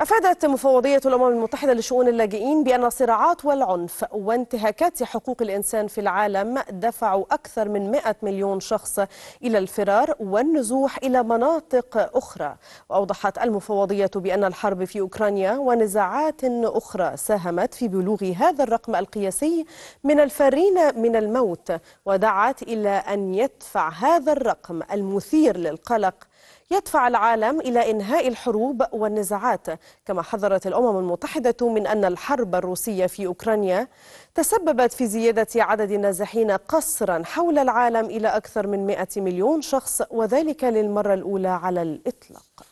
أفادت مفوضية الأمم المتحدة لشؤون اللاجئين بأن الصراعات والعنف وانتهاكات حقوق الإنسان في العالم دفعوا أكثر من 100 مليون شخص إلى الفرار والنزوح إلى مناطق أخرى وأوضحت المفوضية بأن الحرب في أوكرانيا ونزاعات أخرى ساهمت في بلوغ هذا الرقم القياسي من الفارين من الموت ودعت إلى أن يدفع هذا الرقم المثير للقلق يدفع العالم إلى إنهاء الحروب والنزاعات كما حذرت الأمم المتحدة من أن الحرب الروسية في أوكرانيا تسببت في زيادة عدد النازحين قسرا حول العالم إلى أكثر من 100 مليون شخص وذلك للمرة الأولى على الإطلاق